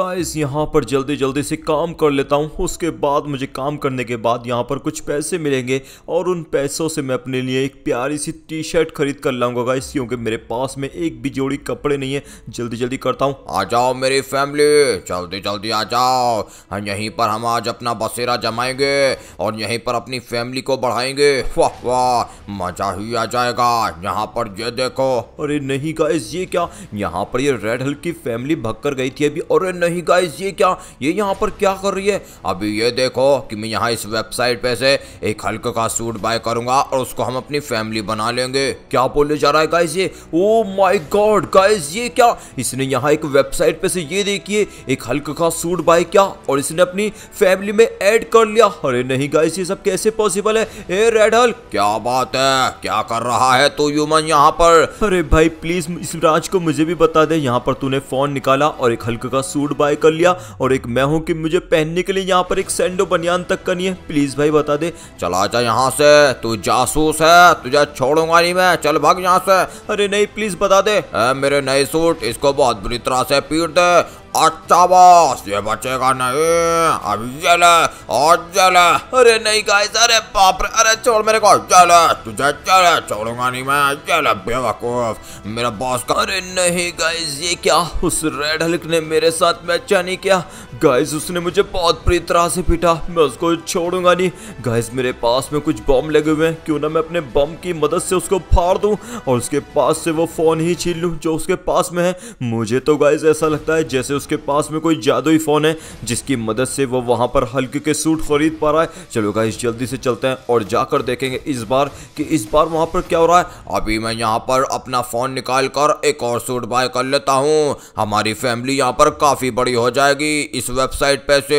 Guys यहाँ पर जल्दी जल्दी से काम कर लेता हूँ उसके बाद मुझे काम करने के बाद यहाँ पर कुछ पैसे मिलेंगे और उन पैसों से मैं अपने लिए एक प्यारी सी टी शर्ट खरीद कर लाऊंगा गाइस क्योंकि मेरे पास में एक भी जोड़ी कपड़े नहीं है जल्दी जल्दी करता हूँ आ जाओ मेरी फैमिली जल्दी जल्दी आ जाओ हम हाँ, यहीं पर हम आज अपना बसेरा जमाएंगे और यहीं पर अपनी फैमिली को बढ़ाएंगे वाह वाह मजा ही आ जाएगा यहाँ पर ये देखो अरे नहीं गाइस ये क्या यहाँ पर ये रेड हल्क की फैमिली भग कर गई थी अभी और नहीं गाइस ये क्या ये यहाँ पर क्या कर रही है अभी ये देखो कि मैं यहाँ इस वेबसाइट पे से एक हल्क का सूट बाय करूंगा और उसको हम अपनी फैमिली बना लेंगे क्या बोलने जा रहा है गाइस ये ओ माय गॉड गाइस ये क्या इसने यहाँ एक वेबसाइट पे से ये देखिए एक हल्क का सूट बाय किया और इसने अपनी फैमिली में एड कर लिया अरे नहीं गाइस ये सब कैसे पॉसिबल है ए रेड हल्क क्या बात है क्या कर रहा है तू ह्यूमन यहाँ पर अरे भाई प्लीज इस राज को मुझे भी बता दे यहाँ पर तूने फोन निकाला और एक हल्क का सूट सूट बाय कर लिया और एक मैं हूँ कि मुझे पहनने के लिए यहाँ पर एक सेंडो बनियान तक का नहीं है प्लीज भाई बता दे चला जा यहाँ से तू जासूस है तुझे छोड़ूंगा नहीं मैं चल भाग यहाँ से अरे नहीं प्लीज बता दे ए, मेरे नए सूट इसको बहुत बुरी तरह से पीट दे अच्छा बॉस ये बचेगा नहीं अब ये और अरे नहीं गाइस अरे बाप रे अरे छोड़ मेरे को जल तुझे चल छोड़ूंगा नहीं मैं जल बेवकूफ मेरा बॉस का अरे नहीं गाइस ये क्या उस रेड हल्क ने मेरे साथ मैच नहीं किया गाइस उसने मुझे बहुत बुरी तरह से पीटा मैं उसको छोड़ूंगा नहीं गाइस मेरे पास में कुछ बम लगे हुए हैं क्यों ना मैं अपने बम की मदद से उसको फाड़ दूं और उसके पास से वो फ़ोन ही छीन लूं जो उसके पास में है मुझे तो गाइस ऐसा लगता है जैसे उसके पास में कोई जादुई फ़ोन है जिसकी मदद से वो वहाँ पर हल्के के सूट खरीद पा रहा है चलो गाइस जल्दी से चलते हैं और जाकर देखेंगे इस बार कि इस बार वहाँ पर क्या हो रहा है अभी मैं यहाँ पर अपना फ़ोन निकाल कर एक और सूट बाय कर लेता हूँ हमारी फैमिली यहाँ पर काफ़ी बड़ी हो जाएगी इस वेबसाइट पे से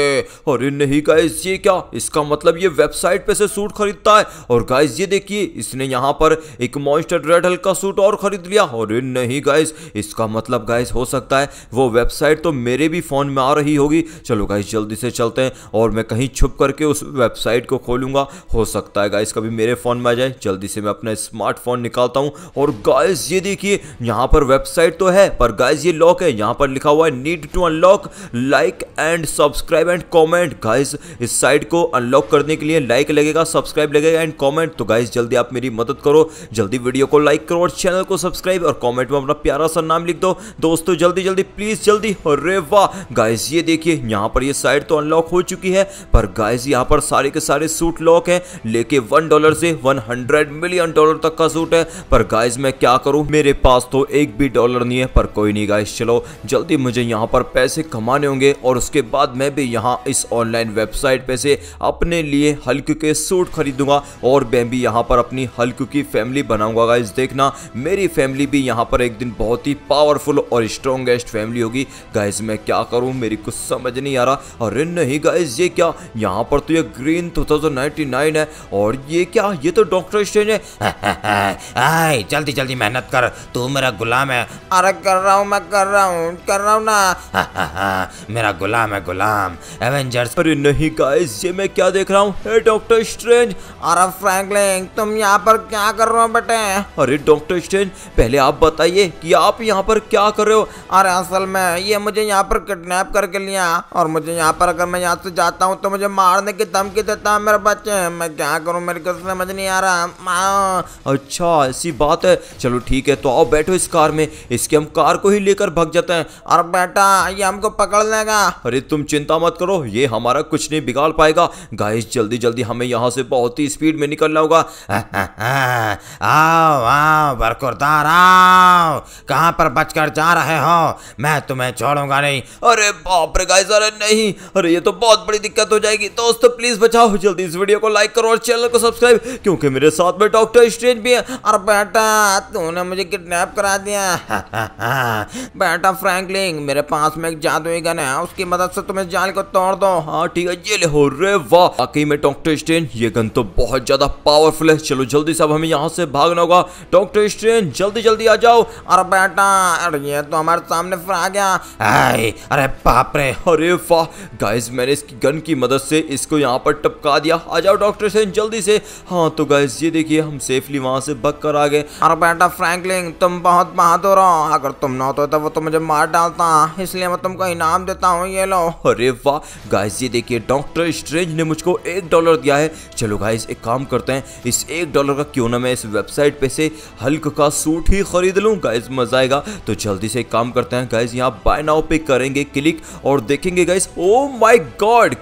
अरे नहीं गाइस ये क्या इसका मतलब ये वेबसाइट पे से सूट खरीदता है और गाइस ये देखिए इसने यहाँ पर एक मॉन्स्टर रेड हल का सूट और खरीद लिया अरे नहीं गाइस इसका मतलब गाइस हो सकता है वो वेबसाइट तो मेरे भी फ़ोन में आ रही होगी चलो गाइस जल्दी से चलते हैं और मैं कहीं छुप करके उस वेबसाइट को खोलूंगा हो सकता है गाइस कभी मेरे फ़ोन में आ जाए जल्दी से मैं अपना स्मार्टफोन निकालता हूँ और गाइस ये देखिए यहाँ पर वेबसाइट तो है पर गाइस ये लॉक है यहाँ पर लिखा हुआ है need to unlock like and subscribe and comment guys इस साइट को अनलॉक करने के लिए लाइक लगेगा सब्सक्राइब लगेगा एंड कॉमेंट तो गाइज जल्दी आप मेरी मदद करो जल्दी वीडियो को लाइक करो और चैनल को सब्सक्राइब और कॉमेंट में अपना प्यारा सा नाम लिख दो दोस्तों जल्दी जल्दी प्लीज जल्दी अरे वाह गाइज ये देखिए यहाँ पर ये साइट तो अनलॉक हो चुकी है पर गाइज यहाँ पर सारे के सारे सूट लॉक है लेके वन डॉलर से वन हंड्रेड मिलियन डॉलर तक का सूट है पर गाइज मैं क्या करूँ मेरे पास तो एक भी डॉलर नहीं है पर कोई नहीं गाइज चलो जल्दी मुझे यहाँ पर पैसे कमाने होंगे और उसके उसके बाद मैं भी यहाँ इस ऑनलाइन वेबसाइट पे से अपने लिए हल्क के सूट खरीदूंगा और मैं भी यहाँ पर अपनी हल्क की फैमिली बनाऊंगा गाइज देखना मेरी फैमिली भी यहाँ पर एक दिन बहुत ही पावरफुल और स्ट्रॉन्गेस्ट फैमिली होगी गाइज मैं क्या करूँ मेरी कुछ समझ नहीं आ रहा अरे नहीं गाइज ये क्या यहाँ पर तो ये ग्रीन टू है और ये क्या ये तो डॉक्टर स्ट्रेंज है आए जल्दी जल्दी मेहनत कर तू मेरा गुलाम है अरे कर रहा हूँ मैं कर रहा हूँ कर रहा हूँ ना मेरा गुलाम गुलाम है गुलाम एवेंजर्स पर नहीं गाइस ये मैं क्या देख रहा हूँ डॉक्टर स्ट्रेंज अरे फ्रैंकलिन तुम यहाँ पर क्या कर रहे हो बेटे अरे डॉक्टर स्ट्रेंज पहले आप बताइए कि आप यहाँ पर क्या कर रहे हो अरे असल में ये मुझे यहाँ पर किडनेप करके लिया और मुझे यहाँ पर अगर मैं यहाँ से जाता हूँ तो मुझे मारने की धमकी देता है मेरे बच्चे मैं क्या करूँ मेरे को समझ नहीं आ रहा हाँ। अच्छा ऐसी बात है चलो ठीक है तो आओ बैठो इस कार में इसके हम कार को ही लेकर भाग जाते हैं और बेटा ये हमको पकड़ लेगा अरे तुम चिंता मत करो ये हमारा कुछ नहीं बिगाड़ पाएगा गाइस जल्दी जल्दी हमें यहाँ से बहुत ही स्पीड में निकलना होगा आओ आओ बरकुरदार आओ कहाँ पर बचकर जा रहे हो मैं तुम्हें छोड़ूंगा नहीं अरे बाप रे गाइस अरे नहीं अरे ये तो बहुत बड़ी दिक्कत हो जाएगी दोस्तों प्लीज बचाओ जल्दी इस वीडियो को लाइक करो और चैनल को सब्सक्राइब क्योंकि मेरे साथ में डॉक्टर स्ट्रेंज भी है और बेटा तूने मुझे किडनैप करा दिया बेटा फ्रैंकलिंग मेरे पास में एक जादुई गन है उसकी मदद से तुम्हें इस जाल को तोड़ दो हाँ ठीक है ये ले हो रे वाह वाकई में डॉक्टर स्ट्रेन ये गन तो बहुत ज्यादा पावरफुल है चलो जल्दी सब हमें यहाँ से भागना होगा डॉक्टर स्ट्रेन जल्दी जल्दी आ जाओ अरे बेटा अरे ये तो हमारे सामने फिर आ गया अरे बापरे अरे वाह गाइज मैंने इसकी गन की मदद से इसको यहाँ पर टपका दिया आ जाओ डॉक्टर स्ट्रेन जल्दी से हाँ तो गाइज ये देखिए हम सेफली वहां से बक कर आ गए अरे बेटा फ्रैंकलिन तुम बहुत बहादुर हो अगर तुम ना होते तो वो तो मुझे मार डालता इसलिए मैं तुमको इनाम देता हूँ ये वाला अरे वाह गाइस ये देखिए डॉक्टर स्ट्रेंज ने मुझको एक डॉलर दिया है चलो गाइस एक काम करते हैं इस एक डॉलर का क्यों ना मैं इस वेबसाइट पे से हल्क का सूट ही खरीद लूँ गाइस मजा आएगा तो जल्दी से एक काम करते हैं गाइस यहाँ बाय नाउ पे करेंगे क्लिक और देखेंगे गाइस ओ गॉड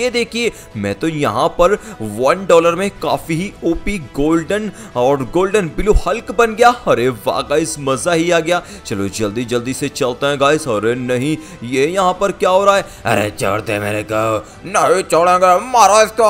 ये देखिए मैं तो यहाँ पर वन डॉलर में काफ़ी ही ओपी गोल्डन और गोल्डन ब्लू हल्क बन गया अरे वाह गाइस मज़ा ही आ गया चलो जल्दी जल्दी से चलते हैं गाइस अरे नहीं ये यहाँ पर क्या हो रहा है अरे छोड़ते मेरे को नहीं छोड़ेंगे मारो इसको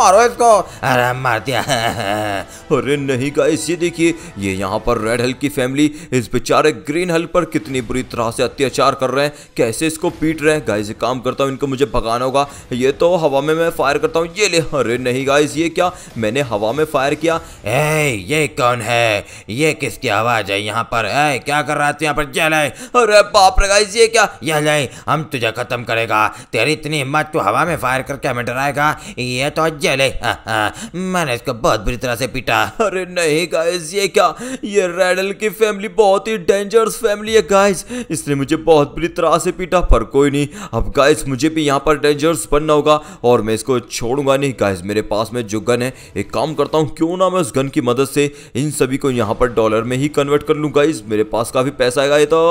मारो इसको अरे मार दिया अरे नहीं का ये देखिए ये यहाँ पर रेड हल की फैमिली इस बेचारे ग्रीन हल पर कितनी बुरी तरह से अत्याचार कर रहे हैं कैसे इसको पीट रहे हैं गाइस काम करता हूँ इनको मुझे भगाना होगा ये तो हवा में मैं फायर करता हूँ ये ले अरे नहीं गाइस ये क्या मैंने हवा में फायर किया ए ये कौन है ये किसकी आवाज़ है यहाँ पर ए क्या कर रहा है यहाँ पर जल है अरे बाप रे गाइस ये क्या यह हम तुझे तुझे ख़त्म करेगा तेरी इतनी हिम्मत तो हवा में फायर करके हमें डराएगा ये तो जले हाँ, हाँ। मैंने इसको बहुत बुरी तरह से पीटा अरे नहीं गाइस ये क्या ये रेडल की फैमिली बहुत ही डेंजरस फैमिली है गाइस इसने मुझे बहुत बुरी तरह से पीटा पर कोई नहीं अब गाइस मुझे भी यहाँ पर डेंजरस बनना होगा और मैं इसको छोड़ूंगा नहीं गाइस मेरे पास में जो गन है एक काम करता हूँ क्यों ना मैं उस गन की मदद से इन सभी को यहाँ पर डॉलर में ही कन्वर्ट कर लूँ गाइस मेरे पास काफ़ी पैसा आएगा ये तो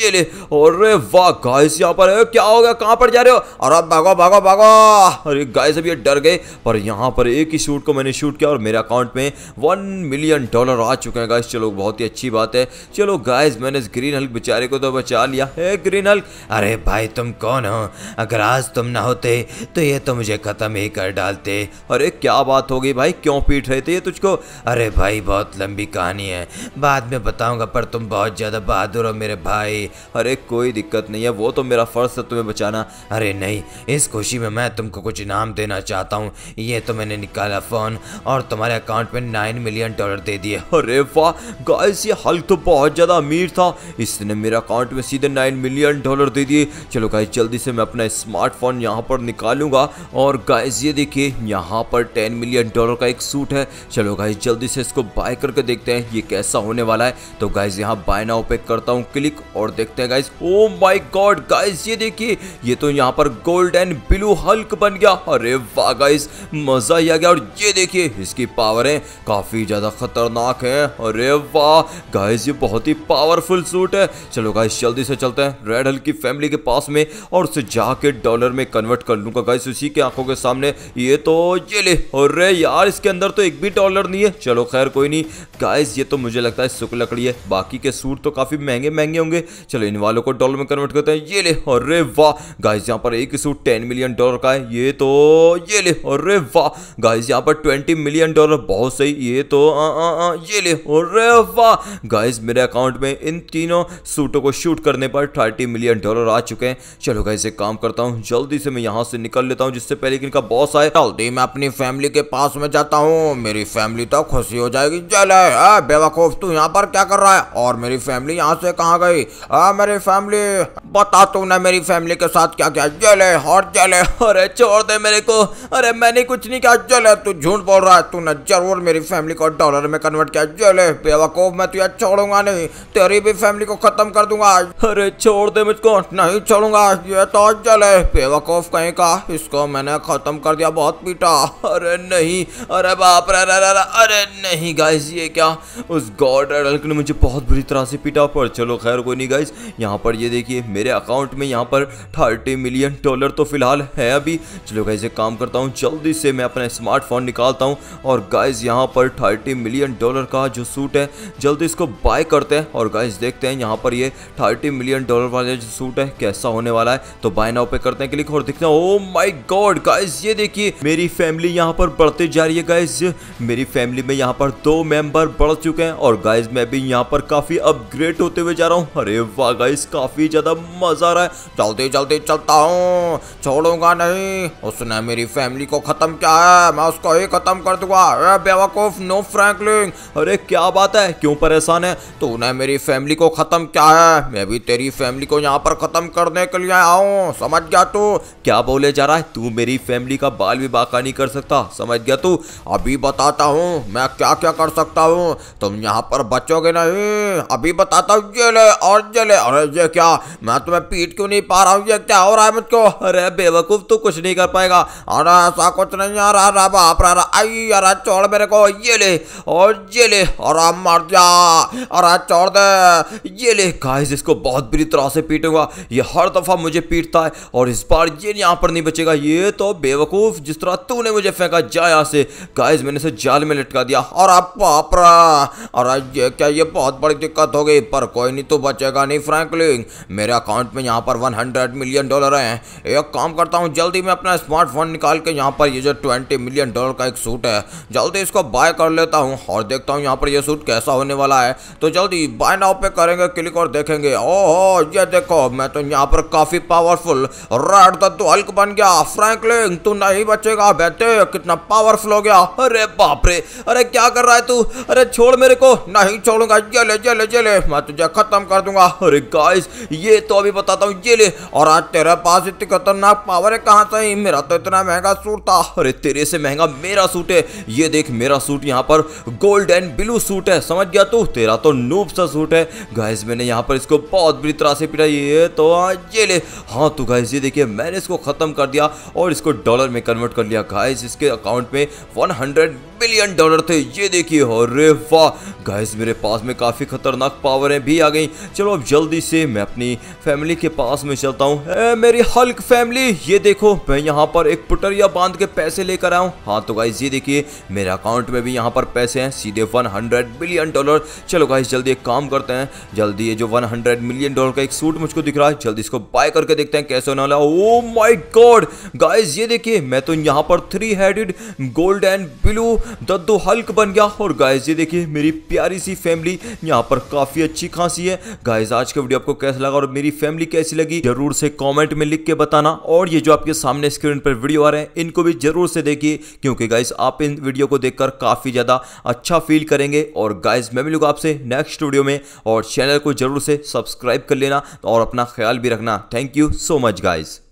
ये ले और वाह गाइस यहाँ पर रहे हो क्या हो गया कहाँ पर जा रहे हो और अब भागो भागो भागो अरे गाय से भी डर गए पर यहाँ पर एक ही शूट को मैंने शूट किया और मेरे अकाउंट में वन मिलियन डॉलर आ चुके हैं गाइस चलो बहुत ही अच्छी बात है चलो गाइस मैंने इस ग्रीन हल्क बेचारे को तो बचा लिया है ग्रीन हल्क अरे भाई तुम कौन हो अगर आज तुम ना होते तो ये तो मुझे ख़त्म ही कर डालते अरे क्या बात हो गई भाई क्यों पीट रहे थे ये तुझको अरे भाई बहुत लंबी कहानी है बाद में बताऊंगा पर तुम बहुत ज़्यादा बहादुर हो मेरे भाई अरे कोई दिक्कत नहीं है वो तो मेरा फर्स्ट औरत से तुम्हें बचाना अरे नहीं इस खुशी में मैं तुमको कुछ इनाम देना चाहता हूँ ये तो मैंने निकाला फ़ोन और तुम्हारे अकाउंट में नाइन मिलियन डॉलर दे दिए अरे वाह गाइस ये हल्क तो बहुत ज़्यादा अमीर था इसने मेरे अकाउंट में सीधे नाइन मिलियन डॉलर दे दिए चलो गाइस जल्दी से मैं अपना स्मार्टफोन यहाँ पर निकालूंगा और गाइस ये देखिए यहाँ पर टेन मिलियन डॉलर का एक सूट है चलो गाइस जल्दी से इसको बाय करके देखते हैं ये कैसा होने वाला है तो गाइस यहाँ बाय नाउ पे करता हूँ क्लिक और देखते हैं guys oh my God guys ये देखिए ये तो यहाँ पर गोल्ड एंड ब्लू हल्क बन गया अरे वाह गाइस मजा ही आ गया और ये देखिए इसकी पावरें काफी ज्यादा खतरनाक है अरे वाह गाइस ये बहुत ही पावरफुल सूट है चलो गाइस जल्दी से चलते हैं रेड हल्क की फैमिली के पास में और उसे जाके डॉलर में कन्वर्ट कर लूंगा गाइस उसी के आंखों के सामने ये तो ये ले अरे यार इसके अंदर तो एक भी डॉलर नहीं है चलो खैर कोई नहीं गाइस ये तो मुझे लगता है सुख लकड़ी है बाकी के सूट तो काफी महंगे महंगे होंगे चलो इन वालों को डॉलर में कन्वर्ट करते हैं ये ले अरे वाह गाइस यहाँ पर एक सूट टेन मिलियन डॉलर का है ये तो ये ले अरे वाह गाइस यहाँ पर ट्वेंटी मिलियन डॉलर बहुत सही ये तो आ, आ, आ, ये ले अरे वाह गाइस मेरे अकाउंट में इन तीनों सूटों को शूट करने पर थर्टी मिलियन डॉलर आ चुके हैं चलो गाइस एक काम करता हूँ जल्दी से मैं यहाँ से निकल लेता हूँ जिससे पहले इनका बॉस आए जल्दी मैं अपनी फैमिली के पास में जाता हूँ मेरी फैमिली तो खुशी हो जाएगी चले बेवकूफ तू यहाँ पर क्या कर रहा है और मेरी फैमिली यहाँ से कहाँ गई मेरी फैमिली बता तू ना मेरी फैमिली के साथ क्या क्या जले हॉट जले अरे छोड़ दे मेरे को अरे मैंने कुछ नहीं किया जले तू झूठ बोल रहा है तूने जरूर मेरी फैमिली को डॉलर में कन्वर्ट किया जले बेवकूफ मैं तुझे छोड़ूंगा नहीं तेरी भी फैमिली को खत्म कर दूंगा अरे छोड़ दे मुझको नहीं छोड़ूंगा ये तो जले बेवकूफ कहीं का इसको मैंने खत्म कर दिया बहुत पीटा अरे नहीं अरे बाप रे रे रे अरे नहीं गाइस ये क्या उस गॉड ने मुझे बहुत बुरी तरह से पीटा पर चलो खैर कोई नहीं गाइस यहाँ पर ये देखिए मेरे अकाउंट में यहाँ पर थर्टी मिलियन डॉलर तो फिलहाल है अभी चलो गाइज एक काम करता हूँ जल्दी से मैं अपना स्मार्टफोन निकालता हूँ और गाइज यहाँ पर थर्टी मिलियन डॉलर का जो सूट है जल्दी इसको बाय करते हैं और गाइज देखते हैं यहाँ पर ये थर्टी मिलियन डॉलर वाला जो सूट है कैसा होने वाला है तो बाय नाउ पे करते हैं क्लिक और देखते हैं ओ माई गॉड गाइज ये देखिए मेरी फैमिली यहाँ पर बढ़ती जा रही है गाइज मेरी फैमिली में यहाँ पर दो मेंबर बढ़ चुके हैं और गाइज मैं भी यहाँ पर काफ़ी अपग्रेड होते हुए जा रहा हूँ अरे वाह गाइज काफ़ी ज़्यादा मज़ा आ रहा है जल्दी जल्दी चलता हूँ छोड़ूंगा नहीं उसने मेरी फैमिली को ख़त्म किया है मैं उसको ही ख़त्म कर दूंगा अरे बेवकूफ़ नो फ्रैंकलिन अरे क्या बात है क्यों परेशान है तूने मेरी फैमिली को ख़त्म किया है मैं भी तेरी फैमिली को यहाँ पर ख़त्म करने के लिए आऊँ समझ गया तू क्या बोले जा रहा है तू मेरी फैमिली का बाल भी बाका नहीं कर सकता समझ गया तू अभी बताता हूँ मैं क्या क्या कर सकता हूँ तुम यहाँ पर बचोगे नहीं अभी बताता हूँ ये ले और ये ले अरे ये क्या मैं तुम्हें पीट क्यों नहीं नहीं पा रहा हूँ ये क्या हो रहा है मुझको अरे बेवकूफ तू कुछ नहीं कर पाएगा अरे ऐसा कुछ नहीं आ रहा रहा बाप रहा आई अरे छोड़ मेरे को ये ले और ये ले और मर जा अरे छोड़ दे ये ले गाइस इसको बहुत बुरी तरह से पीटूंगा ये हर दफ़ा मुझे पीटता है और इस बार ये यहाँ पर नहीं बचेगा ये तो बेवकूफ़ जिस तरह तूने मुझे फेंका जा यहाँ से गाइस मैंने इसे जाल में लटका दिया और आप बाप और ये क्या ये बहुत बड़ी दिक्कत हो गई पर कोई नहीं तो बचेगा नहीं फ्रैंकलिंग मेरे अकाउंट में यहाँ पर वन हंड्रेड मिलियन डॉलर आए हैं एक काम करता हूँ जल्दी मैं अपना स्मार्टफोन निकाल के यहाँ पर ये जो ट्वेंटी मिलियन डॉलर का एक सूट है जल्दी इसको बाय कर लेता हूँ और देखता हूँ यहाँ पर यह सूट कैसा होने वाला है तो जल्दी बाय नाउ पे करेंगे क्लिक और देखेंगे ओह ये देखो मैं तो यहाँ पर काफ़ी पावरफुल रेड तो हल्क बन गया फ्रैंकलिन तू नहीं बचेगा बेटे कितना पावरफुल हो गया अरे बाप रे अरे क्या कर रहा है तू अरे छोड़ मेरे को नहीं छोड़ूंगा ये ले ये ले ये ले मैं तुझे खत्म कर दूंगा अरे गाइस ये तो अभी बताता हूँ ये लिए और आज तेरे पास इतनी खतरनाक पावर है कहाँ से मेरा तो इतना महंगा सूट था अरे तेरे से महंगा मेरा सूट है ये देख मेरा सूट यहाँ पर गोल्ड एंड ब्लू सूट है समझ गया तू तेरा तो नूब सा सूट है गैस मैंने यहाँ पर इसको बहुत बुरी तरह से पिटा ये तो हाँ ये ले हाँ तो गैस ये देखिए मैंने इसको ख़त्म कर दिया और इसको डॉलर में कन्वर्ट कर लिया गैस इसके अकाउंट में वन बिलियन डॉलर थे ये देखिए अरे वाह गाइज मेरे पास में काफ़ी खतरनाक पावरें भी आ गई चलो अब जल्दी से मैं अपनी फैमिली के पास में चलता हूँ मेरी हल्क फैमिली ये देखो मैं यहाँ पर एक पुटरिया बांध के पैसे लेकर आऊँ हाँ तो गाइज ये देखिए मेरे अकाउंट में भी यहाँ पर पैसे हैं सीधे 100 बिलियन डॉलर चलो गाइज जल्दी एक काम करते हैं जल्दी ये जो 100 मिलियन डॉलर का एक सूट मुझको दिख रहा है जल्दी इसको बाय करके देखते हैं कैसे होने वाला ओ माई गॉड गाइज ये देखिए मैं तो यहाँ पर three headed gold and blue दद्दो हल्क बन गया और गाइज ये देखिए मेरी प्यारी सी फैमिली यहाँ पर काफ़ी अच्छी खासी है गाइज आज का वीडियो आपको कैसा लगा और मेरी फैमिली कैसी लगी लगी जरूर से कॉमेंट में लिख के बताना और ये जो आपके सामने स्क्रीन पर वीडियो आ रहे हैं इनको भी जरूर से देखिए क्योंकि गाइस आप इन वीडियो को देखकर काफी ज्यादा अच्छा फील करेंगे और गाइस मैं मिलूंगा आपसे नेक्स्ट वीडियो में और चैनल को जरूर से सब्सक्राइब कर लेना और अपना ख्याल भी रखना thank you so much guys